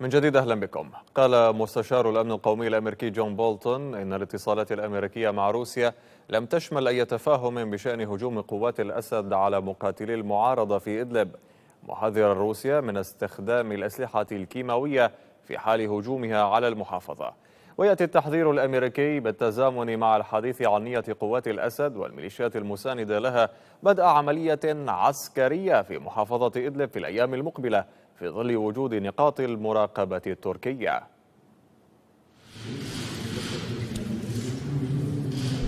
من جديد أهلا بكم قال مستشار الأمن القومي الأمريكي جون بولتون إن الاتصالات الأمريكية مع روسيا لم تشمل أي تفاهم بشأن هجوم قوات الأسد على مقاتلي المعارضة في إدلب محذرا روسيا من استخدام الأسلحة الكيماوية في حال هجومها على المحافظة ويأتي التحذير الأمريكي بالتزامن مع الحديث عن نية قوات الأسد والميليشيات المساندة لها بدء عملية عسكرية في محافظة إدلب في الأيام المقبلة في ظل وجود نقاط المراقبة التركية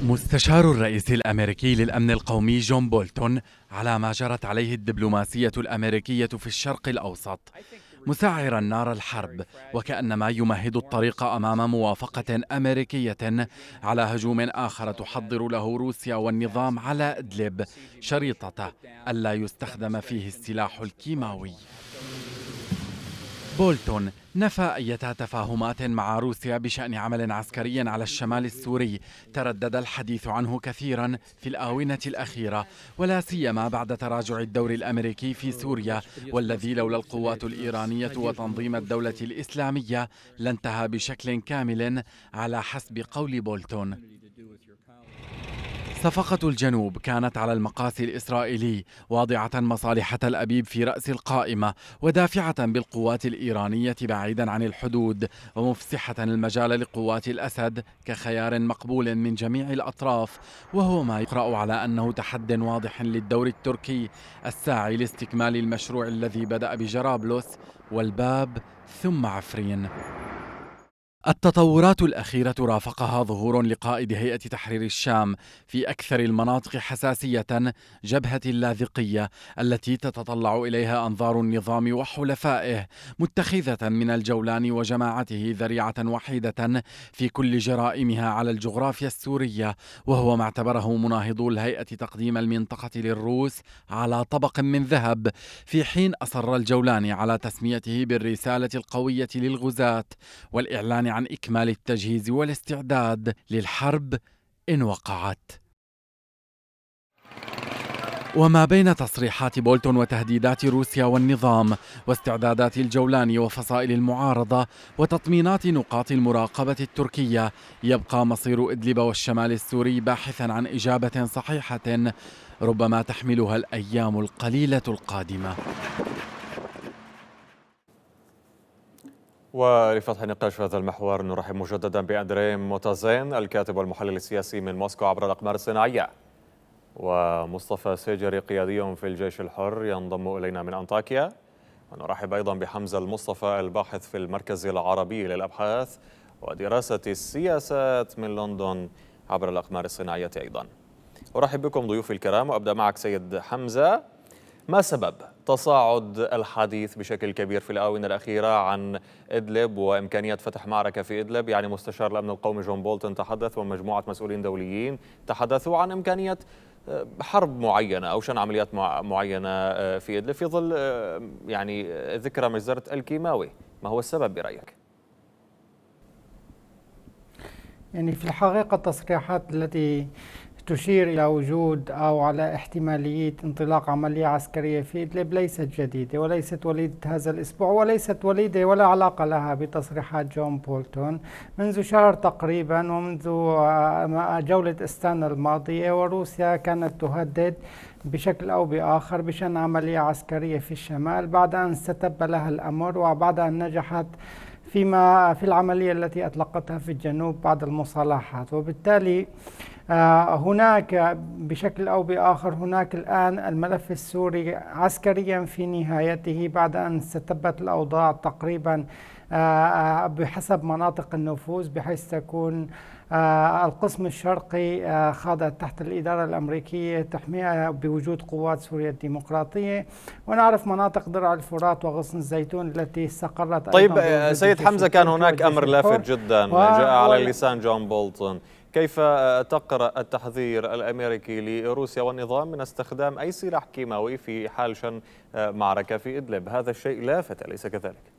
مستشار الرئيس الامريكي للامن القومي جون بولتون على ما جرت عليه الدبلوماسيه الامريكيه في الشرق الاوسط مسعرا نار الحرب وكانما يمهد الطريق امام موافقه امريكيه على هجوم اخر تحضر له روسيا والنظام على ادلب شريطه الا يستخدم فيه السلاح الكيماوي بولتون نفى أية تفاهمات مع روسيا بشأن عمل عسكري على الشمال السوري تردد الحديث عنه كثيرا في الآونة الأخيرة ولا سيما بعد تراجع الدور الأمريكي في سوريا والذي لولا القوات الإيرانية وتنظيم الدولة الإسلامية لانتهى بشكل كامل على حسب قول بولتون صفقة الجنوب كانت على المقاس الإسرائيلي واضعة مصالحة الأبيب في رأس القائمة ودافعة بالقوات الإيرانية بعيدا عن الحدود ومفسحة المجال لقوات الأسد كخيار مقبول من جميع الأطراف وهو ما يقرأ على أنه تحد واضح للدور التركي الساعي لاستكمال المشروع الذي بدأ بجرابلس والباب ثم عفرين التطورات الأخيرة رافقها ظهور لقائد هيئة تحرير الشام في أكثر المناطق حساسية جبهة اللاذقية التي تتطلع إليها أنظار النظام وحلفائه متخذة من الجولان وجماعته ذريعة وحيدة في كل جرائمها على الجغرافيا السورية وهو ما اعتبره مناهضو الهيئة تقديم المنطقة للروس على طبق من ذهب في حين أصر الجولان على تسميته بالرسالة القوية للغزاة والإعلان عن إكمال التجهيز والاستعداد للحرب إن وقعت وما بين تصريحات بولتون وتهديدات روسيا والنظام واستعدادات الجولان وفصائل المعارضة وتطمينات نقاط المراقبة التركية يبقى مصير إدلب والشمال السوري باحثا عن إجابة صحيحة ربما تحملها الأيام القليلة القادمة ولفتح نقاش في هذا المحور نرحب مجددا باندري موتازين الكاتب والمحلل السياسي من موسكو عبر الاقمار الصناعيه ومصطفى سيجري قيادي في الجيش الحر ينضم الينا من انطاكيا ونرحب ايضا بحمزه المصطفى الباحث في المركز العربي للابحاث ودراسه السياسات من لندن عبر الاقمار الصناعيه ايضا. ارحب بكم ضيوفي الكرام وابدا معك سيد حمزه ما سبب تصاعد الحديث بشكل كبير في الآونة الأخيرة عن إدلب وإمكانية فتح معركة في إدلب يعني مستشار الأمن القومي جون بولتون تحدث ومجموعة مسؤولين دوليين تحدثوا عن إمكانية آه، حرب معينة أو شن عمليات معينة آه، في إدلب في ظل آه، يعني ذكرى مجزرة الكيماوي ما هو السبب برأيك؟ يعني في الحقيقة التصريحات التي تشير إلى وجود أو على احتمالية انطلاق عملية عسكرية في إدلب ليست جديدة وليست وليدة هذا الأسبوع وليست وليدة ولا علاقة لها بتصريحات جون بولتون منذ شهر تقريبا ومنذ آه، آه، جولة استان الماضية وروسيا كانت تهدد بشكل أو بآخر بشأن عملية عسكرية في الشمال بعد أن استتب لها الأمر وبعد أن نجحت فيما في العملية التي أطلقتها في الجنوب بعد المصالحات وبالتالي آه، هناك بشكل أو بآخر هناك الآن الملف السوري عسكريا في نهايته بعد أن استتبت الأوضاع تقريبا آه، آه، بحسب مناطق النفوذ بحيث تكون القسم الشرقي خاضع تحت الإدارة الأمريكية تحميها بوجود قوات سوريا الديمقراطية ونعرف مناطق درع الفرات وغصن الزيتون التي استقرت طيب سيد حمزة كان هناك أمر لافت جدا جاء على لسان جون بولتون كيف تقرأ التحذير الأمريكي لروسيا والنظام من استخدام أي سلاح كيماوي في حال شن معركة في إدلب هذا الشيء لافت أليس كذلك؟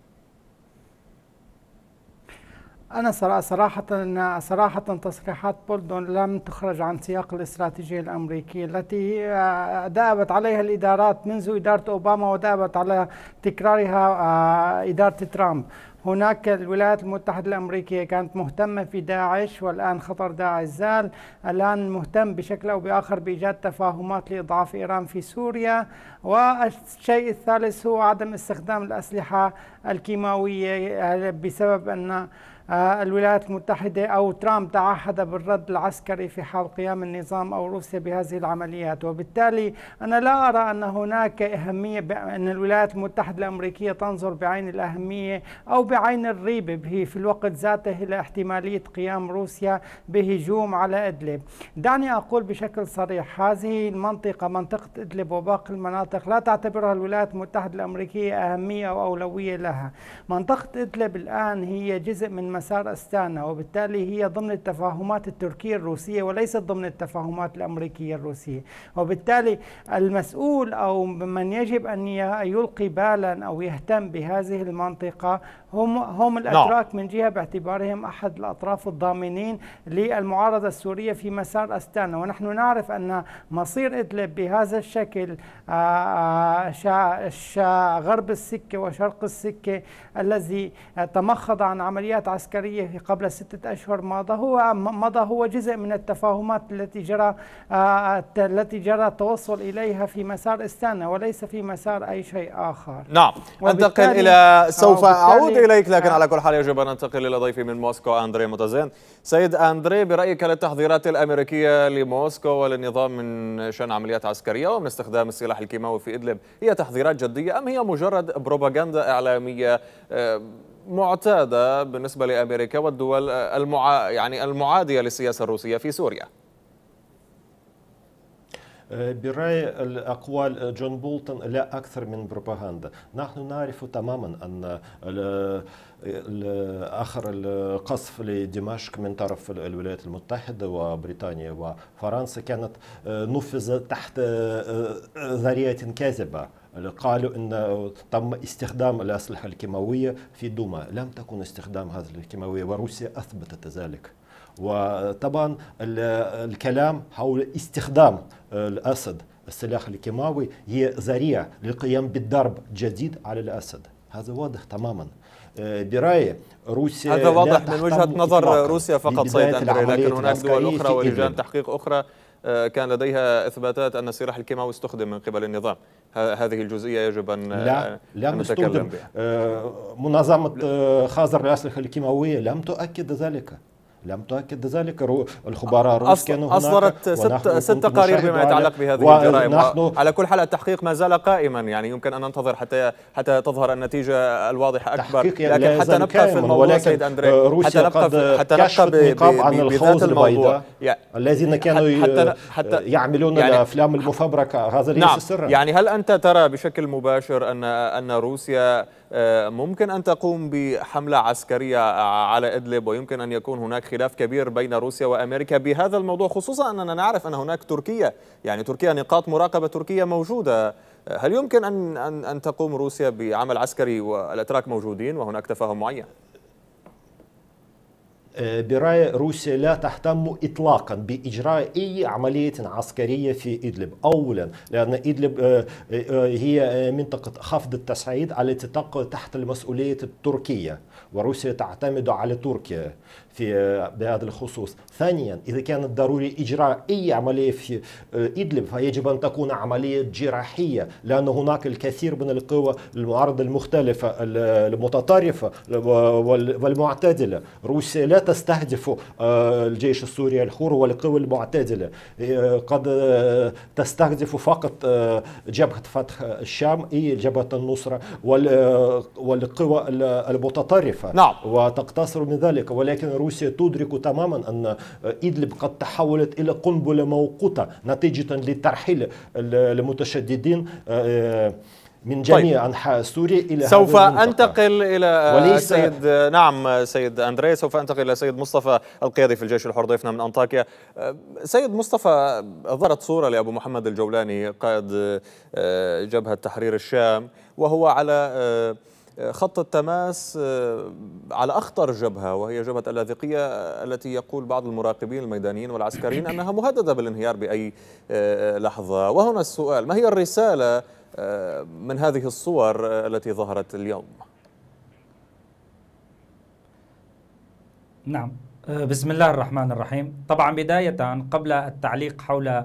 أنا صراحة صراحة تصريحات بولدون لم تخرج عن سياق الاستراتيجية الأمريكية التي آه، دأبت عليها الإدارات منذ إدارة أوباما ودأبت على تكرارها آه، إدارة ترامب هناك الولايات المتحدة الأمريكية كانت مهتمة في داعش والآن خطر داعش زال الآن مهتم بشكل أو بآخر بإيجاد تفاهمات لإضعاف إيران في سوريا والشيء الثالث هو عدم استخدام الأسلحة الكيماوية آه، بسبب أن آه، الولايات المتحدة أو ترامب تعهد بالرد العسكري في حال قيام النظام أو روسيا بهذه العمليات وبالتالي أنا لا أرى أن هناك أهمية أن الولايات المتحدة الأمريكية تنظر بعين الأهمية أو بعين الريبة به في الوقت ذاته إلى احتمالية قيام روسيا بهجوم على إدلب دعني أقول بشكل صريح هذه المنطقة منطقة إدلب وباقي المناطق لا تعتبرها الولايات المتحدة الأمريكية أهمية أو أولوية لها منطقة إدلب الآن هي جزء من مسار أستانا وبالتالي هي ضمن التفاهمات التركية الروسية وليست ضمن التفاهمات الأمريكية الروسية وبالتالي المسؤول أو من يجب أن يلقي بالا أو يهتم بهذه المنطقة هم هم نعم. الاتراك من جهه باعتبارهم احد الاطراف الضامنين للمعارضه السوريه في مسار استانا ونحن نعرف ان مصير ادلب بهذا الشكل آه، آه، شا غرب السكه وشرق السكه الذي تمخض عن عمليات عسكريه العسكرية قبل ستة أشهر مضى هو مضى هو جزء من التفاهمات التي جرى آه، التي جرى التوصل إليها في مسار استانا وليس في مسار أي شيء آخر نعم أنتقل إلى آه، سوف أعود إليك لكن آه. على كل حال يجب أن ننتقل إلى ضيفي من موسكو أندري متزين سيد أندري برأيك للتحضيرات الأمريكية لموسكو وللنظام من شأن عمليات عسكرية ومن استخدام السلاح الكيماوي في إدلب هي تحضيرات جدية أم هي مجرد بروباغندا إعلامية معتاده بالنسبه لامريكا والدول المعا يعني المعاديه للسياسه الروسيه في سوريا؟ أه، برأي الأقوال أه، جون بولتون لا أكثر من بروباغندا نحن نعرف تماما أن آخر القصف لدمشق من طرف الولايات المتحدة وبريطانيا وفرنسا كانت أه، نفذ تحت ذريعة كاذبة قالوا أن تم استخدام الأسلحة الكيماوية في دوما لم تكن استخدام هذه الكيماوية وروسيا أثبتت ذلك وطبعا الكلام حول استخدام الأسد السلاح الكيماوي هي ذريعة للقيام بالضرب جديد على الأسد هذا واضح تماما آه، برايي روسيا هذا واضح من وجهه نظر روسيا فقط سيد لكن هناك دول اخرى ولجان تحقيق اخرى آه، كان لديها اثباتات ان السلاح الكيماوي استخدم من قبل النظام هذه الجزئيه يجب ان لا آه، لم تستخدم آه، منظمه خازر الاسلحه الكيماويه لم تؤكد ذلك لم تؤكد ذلك الخبراء الروس كانوا أصدرت ست, ست تقارير بما يتعلق بهذه الجرائم على كل حال التحقيق ما زال قائما يعني يمكن أن ننتظر حتى حتى تظهر النتيجة الواضحة أكبر يعني لكن حتى نبقى في الموضوع سيد أندري آه، روسيا حتى نبقى قد حتى نبقى نقاب عن الحوض البيضاء يعني الذين كانوا حتى حتى آه، يعملون يعني الأفلام المفبركة هذا ليس نعم سرا يعني هل أنت ترى بشكل مباشر أن أن روسيا آه، ممكن أن تقوم بحملة عسكرية على إدلب ويمكن أن يكون هناك خلاف كبير بين روسيا وأمريكا بهذا الموضوع خصوصا أننا نعرف أن هناك تركيا يعني تركيا نقاط مراقبة تركية موجودة آه، هل يمكن أن, أن, أن تقوم روسيا بعمل عسكري والأتراك موجودين وهناك تفاهم معين؟ آه، برأي روسيا لا تهتم إطلاقا بإجراء أي عملية عسكرية في إدلب أولا لأن إدلب آه، آه، هي منطقة خفض التصعيد التي تقع تحت المسؤولية التركية وروسيا تعتمد على تركيا في بهذا الخصوص ثانيا إذا كان ضروري إجراء أي عملية في إدلب فيجب أن تكون عملية جراحية لأن هناك الكثير من القوى المعارضة المختلفة المتطرفة والمعتدلة روسيا لا تستهدف آه، الجيش السوري الحر والقوى المعتدلة آه، قد آه، تستهدف فقط جبهة فتح الشام أي جبهة النصرة والقوى المتطرفة نعم. وتقتصر من ذلك ولكن روسيا تدرك تماما أن إدلب قد تحولت إلى قنبلة موقوتة نتيجة لترحيل المتشددين من جميع طيب. أنحاء سوريا إلى سوف أنتقل إلى السيد نعم سيد اندريه سوف أنتقل إلى سيد مصطفى القيادي في الجيش الحر ضيفنا من أنطاكيا أه، سيد مصطفى ظهرت صورة لأبو محمد الجولاني قائد أه، جبهة تحرير الشام وهو على أه، خط التماس على أخطر جبهة وهي جبهة اللاذقية التي يقول بعض المراقبين الميدانيين والعسكريين أنها مهددة بالانهيار بأي لحظة وهنا السؤال ما هي الرسالة آه، من هذه الصور التي ظهرت اليوم نعم آه، بسم الله الرحمن الرحيم طبعا بداية قبل التعليق حول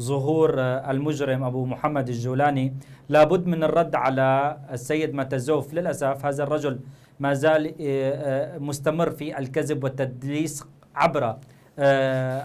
ظهور آه، المجرم أبو محمد الجولاني لابد من الرد على السيد متزوف للأسف هذا الرجل ما زال مستمر في الكذب والتدليس عبر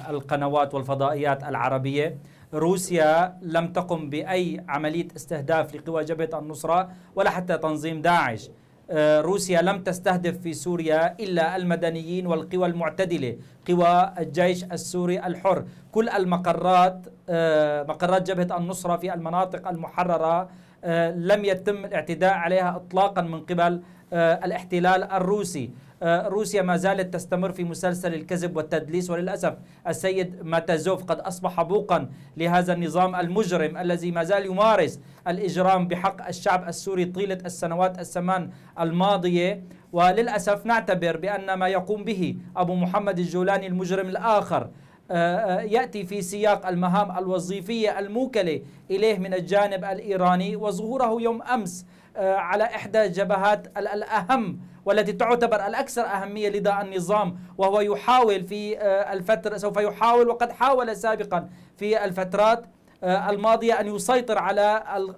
القنوات والفضائيات العربية روسيا لم تقم بأي عملية استهداف لقوى جبهة النصرة ولا حتى تنظيم داعش آه، روسيا لم تستهدف في سوريا إلا المدنيين والقوى المعتدلة قوى الجيش السوري الحر كل المقرات آه، مقرات جبهة النصرة في المناطق المحررة آه، لم يتم الاعتداء عليها إطلاقا من قبل الاحتلال الروسي آه، روسيا ما زالت تستمر في مسلسل الكذب والتدليس وللأسف السيد ماتازوف قد أصبح بوقا لهذا النظام المجرم الذي ما زال يمارس الإجرام بحق الشعب السوري طيلة السنوات الثمان الماضية وللأسف نعتبر بأن ما يقوم به أبو محمد الجولاني المجرم الآخر آه، آه، يأتي في سياق المهام الوظيفية الموكلة إليه من الجانب الإيراني وظهوره يوم أمس آه، على إحدى الجبهات الأهم والتي تعتبر الأكثر أهمية لدى النظام وهو يحاول في آه، الفترة سوف يحاول وقد حاول سابقا في الفترات آه، الماضية أن يسيطر على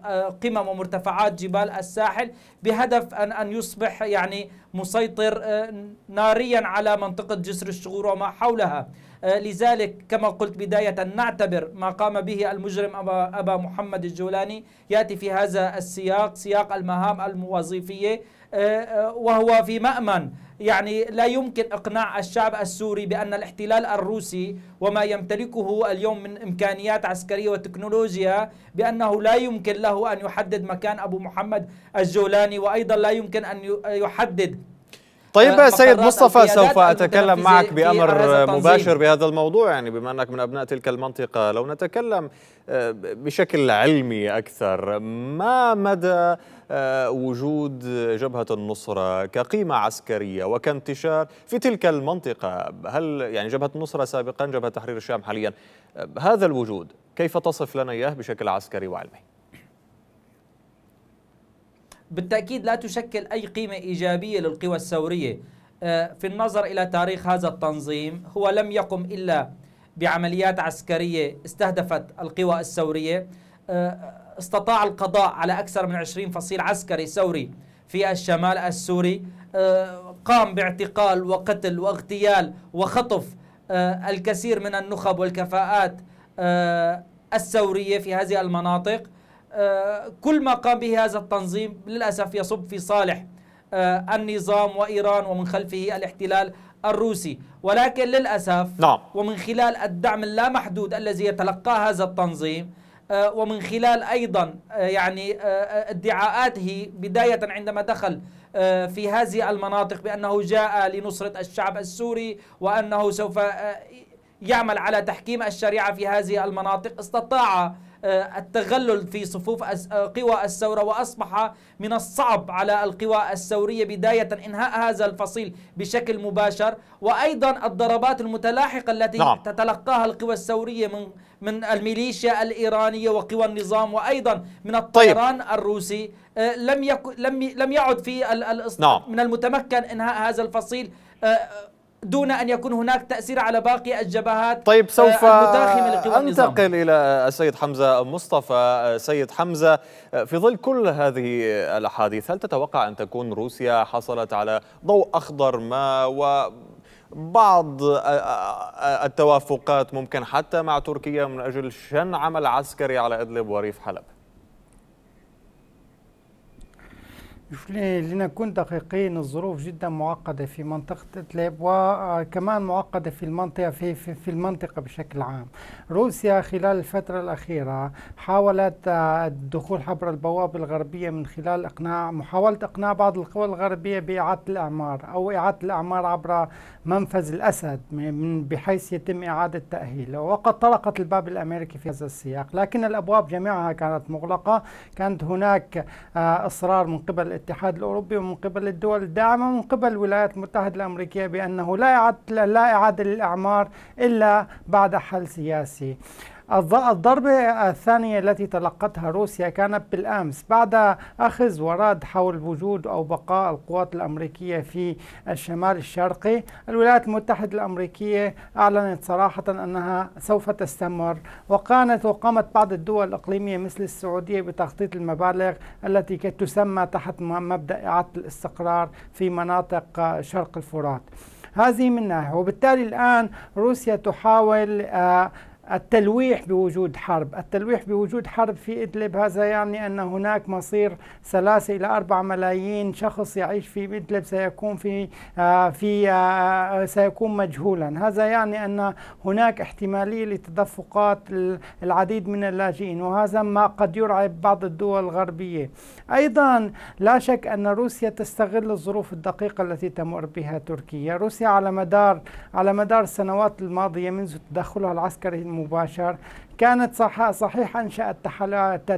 آه، قمم ومرتفعات جبال الساحل بهدف أن أن يصبح يعني مسيطر آه، ناريا على منطقة جسر الشغور وما حولها لذلك كما قلت بداية نعتبر ما قام به المجرم أبا, أبا محمد الجولاني يأتي في هذا السياق سياق المهام الوظيفية وهو في مأمن يعني لا يمكن إقناع الشعب السوري بأن الاحتلال الروسي وما يمتلكه اليوم من إمكانيات عسكرية وتكنولوجيا بأنه لا يمكن له أن يحدد مكان أبو محمد الجولاني وأيضا لا يمكن أن يحدد طيب سيد مصطفى سوف أتكلم معك بأمر مباشر بهذا الموضوع يعني بما أنك من أبناء تلك المنطقة لو نتكلم آه، بشكل علمي أكثر ما مدى آه، وجود جبهة النصرة كقيمة عسكرية وكانتشار في تلك المنطقة هل يعني جبهة النصرة سابقا جبهة تحرير الشام حاليا آه، هذا الوجود كيف تصف لنا إياه بشكل عسكري وعلمي؟ بالتأكيد لا تشكل أي قيمة إيجابية للقوى الثورية آه، في النظر إلى تاريخ هذا التنظيم هو لم يقم إلا بعمليات عسكرية استهدفت القوى الثورية آه، استطاع القضاء على أكثر من 20 فصيل عسكري ثوري في الشمال السوري آه، قام باعتقال وقتل واغتيال وخطف الكثير من النخب والكفاءات الثورية في هذه المناطق آه، كل ما قام به هذا التنظيم للأسف يصب في صالح آه، النظام وإيران ومن خلفه الاحتلال الروسي ولكن للأسف نعم. ومن خلال الدعم اللامحدود الذي يتلقاه هذا التنظيم آه، ومن خلال أيضا يعني ادعاءاته بداية عندما دخل في هذه المناطق بأنه جاء لنصرة الشعب السوري وأنه سوف يعمل على تحكيم الشريعة في هذه المناطق استطاع آه، التغلل في صفوف آه، قوى الثورة وأصبح من الصعب على القوى الثورية بداية إنهاء هذا الفصيل بشكل مباشر وأيضا الضربات المتلاحقة التي نعم. تتلقاها القوى الثورية من من الميليشيا الإيرانية وقوى النظام وأيضا من طيب. الطيران طيب. الروسي آه، لم يكن لم لم يعد في نعم. من المتمكن إنهاء هذا الفصيل دون ان يكون هناك تاثير على باقي الجبهات طيب آه، سوف انتقل الى السيد حمزه مصطفى آه، سيد حمزه آه، في ظل كل هذه الاحاديث هل تتوقع ان تكون روسيا حصلت على ضوء اخضر ما و بعض التوافقات ممكن حتى مع تركيا من اجل شن عمل عسكري على ادلب وريف حلب لنكون دقيقين الظروف جدا معقدة في منطقة إدلب وكمان معقدة في المنطقة في, في, في المنطقة بشكل عام روسيا خلال الفترة الأخيرة حاولت آه، الدخول عبر البوابة الغربية من خلال إقناع محاولة إقناع بعض القوى الغربية بإعادة الأعمار أو إعادة الأعمار عبر منفذ الأسد من بحيث يتم إعادة تأهيله وقد طرقت الباب الأمريكي في هذا السياق لكن الأبواب جميعها كانت مغلقة كانت هناك آه، إصرار من قبل الاتحاد الأوروبي ومن قبل الدول الداعمة ومن قبل الولايات المتحدة الأمريكية بأنه لا إعادة لا إعادة للإعمار إلا بعد حل سياسي الضربة الثانية التي تلقتها روسيا كانت بالأمس بعد أخذ ورد حول وجود أو بقاء القوات الأمريكية في الشمال الشرقي الولايات المتحدة الأمريكية أعلنت صراحة أنها سوف تستمر وقامت وقامت بعض الدول الإقليمية مثل السعودية بتخطيط المبالغ التي تسمى تحت مبدأ إعادة الاستقرار في مناطق شرق الفرات هذه من ناحية وبالتالي الآن روسيا تحاول آه، التلويح بوجود حرب التلويح بوجود حرب في إدلب هذا يعني أن هناك مصير ثلاثة إلى أربعة ملايين شخص يعيش في إدلب سيكون في آه، في آه، آه، سيكون مجهولا هذا يعني أن هناك احتمالية لتدفقات العديد من اللاجئين وهذا ما قد يرعب بعض الدول الغربية أيضا لا شك أن روسيا تستغل الظروف الدقيقة التي تمر بها تركيا روسيا على مدار على مدار السنوات الماضية منذ تدخلها العسكري como baixar كانت صح صحيح أنشأت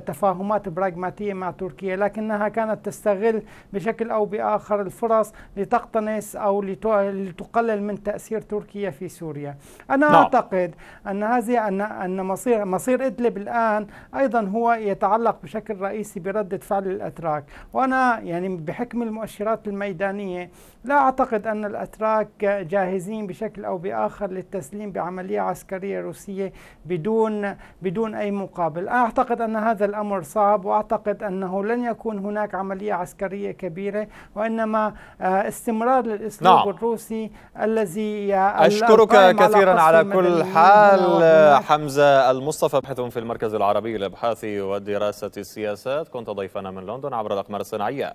تفاهمات براغماتية مع تركيا لكنها كانت تستغل بشكل أو بآخر الفرص لتقتنص أو لتقلل من تأثير تركيا في سوريا أنا لا. نعم. أعتقد أن هذه أن أن مصير مصير إدلب الآن أيضا هو يتعلق بشكل رئيسي بردة فعل الأتراك وأنا يعني بحكم المؤشرات الميدانية لا أعتقد أن الأتراك جاهزين بشكل أو بآخر للتسليم بعملية عسكرية روسية بدون بدون اي مقابل، اعتقد ان هذا الامر صعب واعتقد انه لن يكون هناك عمليه عسكريه كبيره وانما آه، استمرار للاسلوب نعم. الروسي الذي اشكرك كثيرا على, على كل حال حمزه المصطفى باحث في المركز العربي للابحاث ودراسه السياسات، كنت ضيفنا من لندن عبر الاقمار الصناعيه.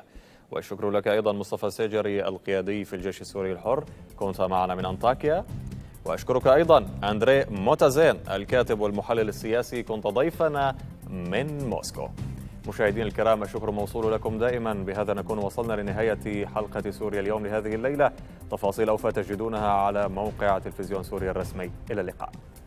والشكر لك أيضا مصطفى السجري القيادي في الجيش السوري الحر كنت معنا من أنطاكيا وأشكرك أيضا أندري موتازين الكاتب والمحلل السياسي كنت ضيفنا من موسكو مشاهدين الكرام الشكر موصول لكم دائما بهذا نكون وصلنا لنهاية حلقة سوريا اليوم لهذه الليلة تفاصيل أوفى تجدونها على موقع تلفزيون سوريا الرسمي إلى اللقاء